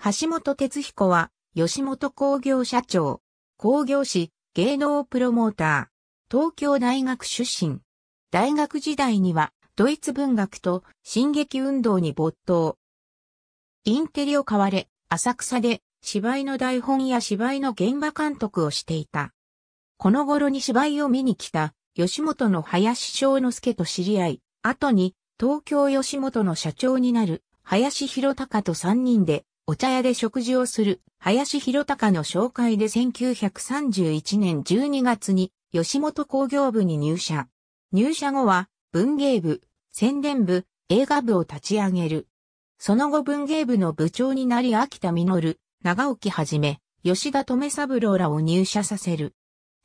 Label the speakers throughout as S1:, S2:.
S1: 橋本哲
S2: 彦は、吉本工業社長、工業士、芸能プロモーター、東京大学出身。大学時代には、ドイツ文学と進撃運動に没頭。インテリを買われ、浅草で芝居の台本や芝居の現場監督をしていた。この頃に芝居を見に来た、吉本の林章之助と知り合い、後に東京吉本の社長になる林博隆と三人でお茶屋で食事をする林博隆の紹介で1931年12月に吉本工業部に入社。入社後は文芸部、宣伝部、映画部を立ち上げる。その後文芸部の部長になり秋田実、長沖はじめ、吉田留三郎らを入社させる。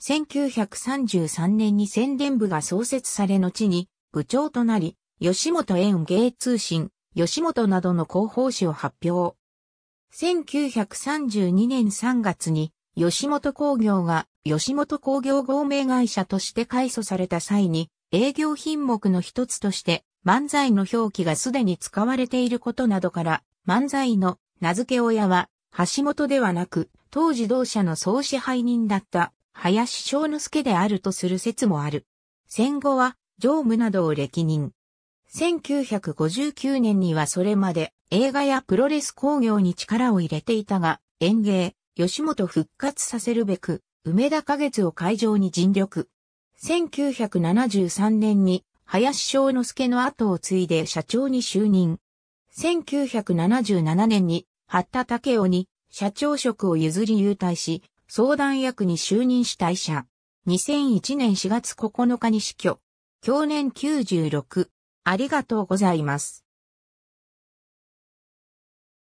S2: 1933年に宣伝部が創設され後に部長となり、吉本園芸通信、吉本などの広報誌を発表。1932年3月に吉本工業が吉本工業合名会社として改祖された際に営業品目の一つとして漫才の表記がすでに使われていることなどから漫才の名付け親は橋本ではなく当時同社の総支配人だった林正之助であるとする説もある。戦後は常務などを歴任。1959年にはそれまで映画やプロレス工業に力を入れていたが、演芸、吉本復活させるべく、梅田花月を会場に尽力。1973年に、林正之助の後を継いで社長に就任。1977年に、八田武雄に社長職を譲り優退し、相談役に就任した医者。2001年4月9日に死去。去年96。ありがとうござい
S1: ます。